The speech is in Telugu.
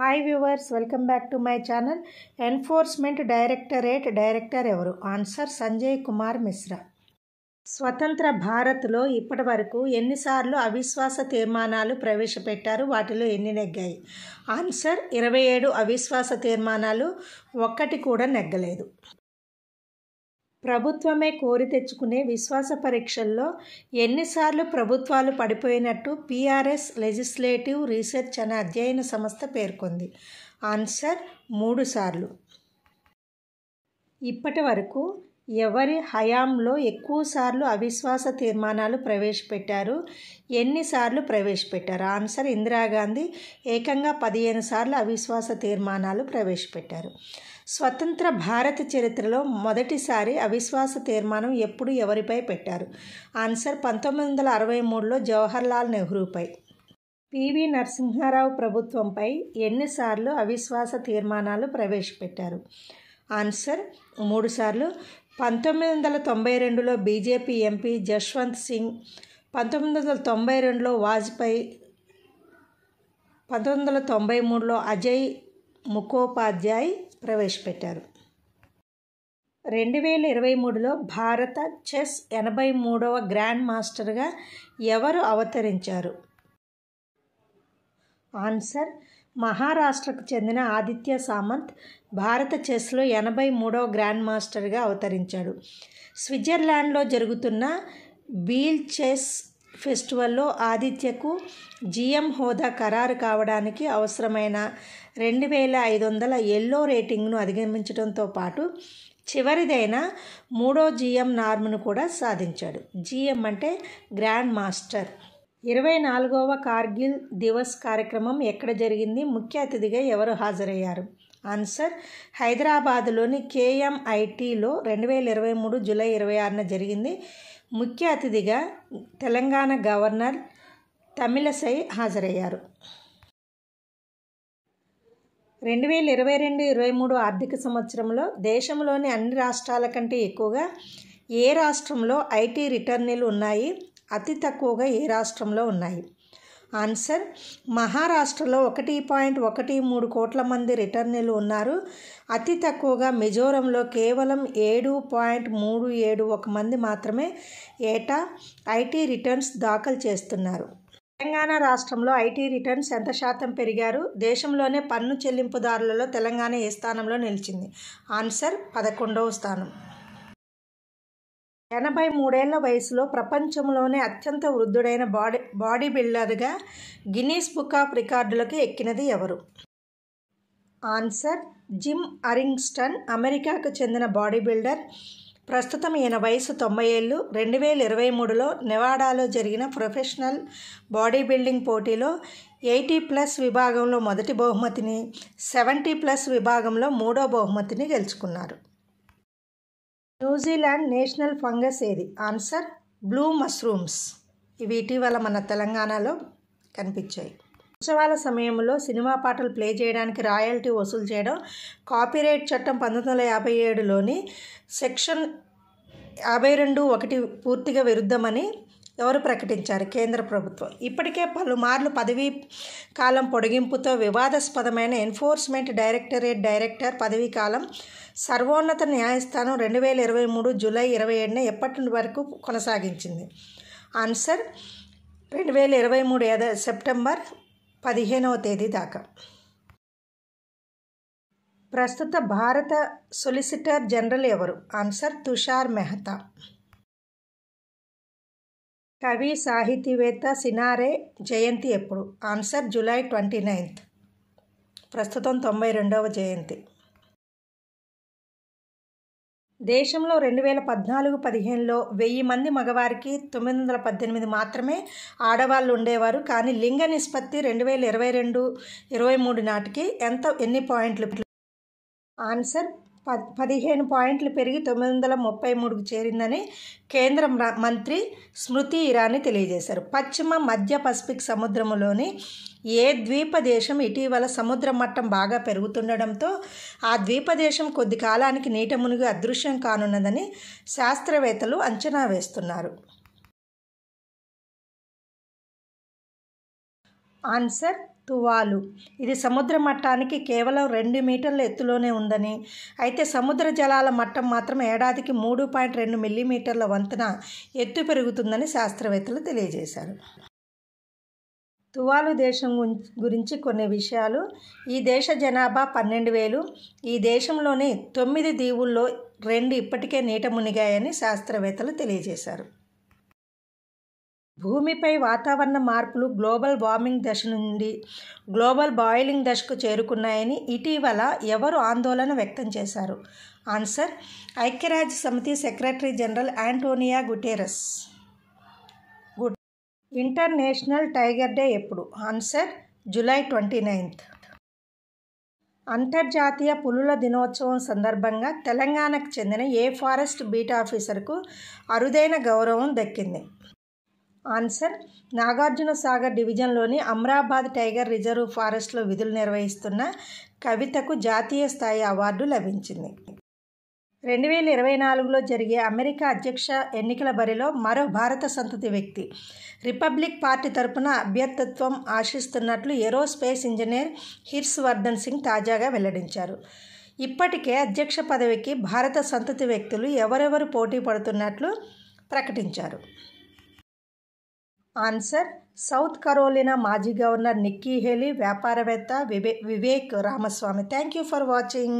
hi viewers welcome back to my channel enforcement directorate director ఎవరు ఆన్సర్ సంజయ్ కుమార్ మిశ్రా స్వతంత్ర భారత్లో ఇప్పటి వరకు ఎన్నిసార్లు అవిశ్వాస తీర్మానాలు ప్రవేశపెట్టారు వాటిలో ఎన్ని నెగ్గాయి ఆన్సర్ ఇరవై ఏడు అవిశ్వాస తీర్మానాలు ఒక్కటి కూడా నెగ్గలేదు ప్రభుత్వమే కోరి తెచ్చుకునే విశ్వాస పరీక్షల్లో ఎన్నిసార్లు ప్రభుత్వాలు పడిపోయినట్టు పీఆర్ఎస్ లెజిస్లేటివ్ రీసెర్చ్ అనే అధ్యయన సంస్థ పేర్కొంది ఆన్సర్ సార్లు ఇప్పటి వరకు ఎవరి హయాంలో ఎక్కువసార్లు అవిశ్వాస తీర్మానాలు ప్రవేశపెట్టారు ఎన్నిసార్లు ప్రవేశపెట్టారు ఆన్సర్ ఇందిరాగాంధీ ఏకంగా పదిహేను సార్లు అవిశ్వాస తీర్మానాలు ప్రవేశపెట్టారు స్వతంత్ర భారత చరిత్రలో మొదటిసారి అవిశ్వాస తీర్మానం ఎప్పుడు ఎవరిపై పెట్టారు ఆన్సర్ పంతొమ్మిది వందల అరవై మూడులో జవహర్లాల్ నెహ్రూపై పివి నరసింహారావు ప్రభుత్వంపై ఎన్నిసార్లు అవిశ్వాస తీర్మానాలు ప్రవేశపెట్టారు ఆన్సర్ మూడుసార్లు పంతొమ్మిది వందల తొంభై రెండులో బీజేపీ ఎంపీ జశ్వంత్ సింగ్ పంతొమ్మిది వందల తొంభై రెండులో వాజ్పేయి పంతొమ్మిది వందల తొంభై మూడులో అజయ్ ముఖోపాధ్యాయ్ ప్రవేశపెట్టారు రెండు వేల ఇరవై మూడులో భారత చెస్ ఎనభై మూడవ గ్రాండ్ మాస్టర్గా ఎవరు అవతరించారు ఆన్సర్ మహారాష్ట్రకు చెందిన ఆదిత్య సామంత్ భారత చెస్లో ఎనభై మూడవ గ్రాండ్ మాస్టర్గా అవతరించాడు స్విట్జర్లాండ్లో జరుగుతున్న బీల్ చెస్ ఫెస్టివల్లో ఆదిత్యకు జీఎం హోదా ఖరారు కావడానికి అవసరమైన రెండు వేల ఐదు వందల ఎల్లో రేటింగ్ను అధిగమించడంతో పాటు చివరిదైన మూడో జీఎం నార్మ్ను కూడా సాధించాడు జీఎం అంటే గ్రాండ్ మాస్టర్ ఇరవై నాలుగవ కార్గిల్ దివస్ కార్యక్రమం ఎక్కడ జరిగింది ముఖ్య అతిథిగా ఎవరు హాజరయ్యారు ఆన్సర్ హైదరాబాద్లోని కేఎంఐటీలో రెండు వేల ఇరవై మూడు జూలై ఇరవై ఆరున జరిగింది ముఖ్య అతిథిగా తెలంగాణ గవర్నర్ తమిళసై హాజరయ్యారు రెండు వేల ఇరవై రెండు ఇరవై మూడు ఆర్థిక సంవత్సరంలో దేశంలోని అన్ని రాష్ట్రాల కంటే ఎక్కువగా ఏ రాష్ట్రంలో ఐటీ రిటర్నీలు ఉన్నాయి అతి తక్కువగా ఏ రాష్ట్రంలో ఉన్నాయి ఆన్సర్ మహారాష్ట్రలో ఒకటి పాయింట్ ఒకటి మూడు కోట్ల మంది రిటర్నీలు ఉన్నారు అతి తక్కువగా మిజోరంలో కేవలం ఏడు పాయింట్ మూడు ఏడు ఒక మంది మాత్రమే ఏటా ఐటీ రిటర్న్స్ దాఖలు చేస్తున్నారు తెలంగాణ రాష్ట్రంలో ఐటీ రిటర్న్స్ ఎంత శాతం పెరిగారు దేశంలోనే పన్ను చెల్లింపుదారులలో తెలంగాణ ఏ స్థానంలో నిలిచింది ఆన్సర్ పదకొండవ స్థానం ఎనభై మూడేళ్ల వయసులో ప్రపంచంలోనే అత్యంత వృద్ధుడైన బాడీ బాడీ బిల్డర్గా గిన్నీస్ బుక్ ఆఫ్ రికార్డులకు ఎక్కినది ఎవరు ఆన్సర్ జిమ్ అరింగ్స్టన్ అమెరికాకు చెందిన బాడీ బిల్డర్ ప్రస్తుతం ఈయన వయసు తొంభై ఏళ్ళు రెండు వేల ఇరవై మూడులో నెవాడాలో జరిగిన ప్రొఫెషనల్ బాడీ బిల్డింగ్ పోటీలో ఎయిటీ ప్లస్ విభాగంలో మొదటి బహుమతిని సెవెంటీ ప్లస్ విభాగంలో మూడో బహుమతిని గెలుచుకున్నారు న్యూజిలాండ్ నేషనల్ ఫంగస్ ఏది ఆన్సర్ బ్లూ మష్రూమ్స్ ఇవి ఇటీవల మన తెలంగాణలో కనిపించాయి ఉత్సవాల సమయంలో సినిమా పాటలు ప్లే చేయడానికి రాయల్టీ వసూలు చేయడం కాపీరైట్ చట్టం పంతొమ్మిది వందల యాభై ఏడులోని సెక్షన్ యాభై రెండు ఒకటి పూర్తిగా విరుద్ధమని ఎవరు ప్రకటించారు కేంద్ర ప్రభుత్వం ఇప్పటికే పలుమార్లు పదవీ కాలం పొడిగింపుతో వివాదాస్పదమైన ఎన్ఫోర్స్మెంట్ డైరెక్టరేట్ డైరెక్టర్ పదవీ కాలం సర్వోన్నత న్యాయస్థానం రెండు వేల ఇరవై మూడు జూలై ఇరవై ఏడున ఎప్పటి వరకు కొనసాగించింది ఆన్సర్ రెండు వేల ఇరవై మూడు సెప్టెంబర్ పదిహేనవ తేదీ దాకా ప్రస్తుత భారత సొలిసిటర్ జనరల్ ఎవరు ఆన్సర్ తుషార్ మెహతా కవి సాహితీవేత్త సినారే జయంతి ఎప్పుడు ఆన్సర్ జూలై ట్వంటీ నైన్త్ ప్రస్తుతం తొంభై రెండవ జయంతి దేశంలో రెండు వేల పద్నాలుగు పదిహేనులో వెయ్యి మంది మగవారికి తొమ్మిది వందల పద్దెనిమిది మాత్రమే ఆడవాళ్ళు ఉండేవారు కానీ లింగ నిష్పత్తి రెండు వేల ఇరవై రెండు ఇరవై మూడు నాటికి ఎంత ఎన్ని పాయింట్లు ఆన్సర్ పదిహేను పాయింట్లు పెరిగి తొమ్మిది వందల ముప్పై మూడుకు చేరిందని కేంద్ర మంత్రి స్మృతి ఇరానీ తెలియజేశారు పశ్చిమ మధ్య పసిఫిక్ సముద్రంలోని ఏ ద్వీప దేశం ఇటీవల సముద్ర మట్టం బాగా పెరుగుతుండడంతో ఆ ద్వీప దేశం కొద్ది కాలానికి నీట మునిగి అదృశ్యం కానున్నదని శాస్త్రవేత్తలు అంచనా వేస్తున్నారు ఆన్సర్ తువాలు ఇది సముద్ర మట్టానికి కేవలం రెండు మీటర్ల ఎత్తులోనే ఉందని అయితే సముద్ర జలాల మట్టం మాత్రం ఏడాదికి మూడు పాయింట్ రెండు మిల్లీమీటర్ల వంతున ఎత్తు పెరుగుతుందని శాస్త్రవేత్తలు తెలియజేశారు తువాలు దేశం గురించి కొన్ని విషయాలు ఈ దేశ జనాభా పన్నెండు వేలు ఈ దేశంలోని తొమ్మిది దీవుల్లో రెండు ఇప్పటికే నీట మునిగాయని శాస్త్రవేత్తలు తెలియజేశారు భూమిపై వాతావరణ మార్పులు గ్లోబల్ వార్మింగ్ దశ నుండి గ్లోబల్ బాయిలింగ్ దశకు చేరుకున్నాయని ఇటీవల ఎవరు ఆందోళన వ్యక్తం చేశారు ఆన్సర్ ఐక్యరాజ్య సమితి secretary general Antonio Guterres international tiger day ఎప్పుడు ఆన్సర్ జూలై ట్వంటీ నైన్త్ అంతర్జాతీయ పులుల దినోత్సవం సందర్భంగా తెలంగాణకు చెందిన ఏ ఫారెస్ట్ బీట్ ఆఫీసర్కు అరుదైన గౌరవం దక్కింది ఆన్సర్ నాగార్జున సాగర్ డివిజన్లోని అమ్రాబాద్ టైగర్ రిజర్వ్ ఫారెస్ట్లో విధులు నిర్వహిస్తున్న కవితకు జాతీయ స్థాయి అవార్డు లభించింది రెండు వేల ఇరవై నాలుగులో జరిగే అమెరికా అధ్యక్ష ఎన్నికల బరిలో మరో భారత సంతతి వ్యక్తి రిపబ్లిక్ పార్టీ తరపున అభ్యర్థత్వం ఆశిస్తున్నట్లు ఏరోస్పేస్ ఇంజనీర్ హిర్స్ వర్ధన్ సింగ్ తాజాగా వెల్లడించారు ఇప్పటికే అధ్యక్ష పదవికి భారత సంతతి వ్యక్తులు ఎవరెవరు పోటీ పడుతున్నట్లు ప్రకటించారు आंसर सौथ करोलनाजी गवर्नर निक्की हेली व्यापारवे विवे Vivek Ramaswamy thank you for watching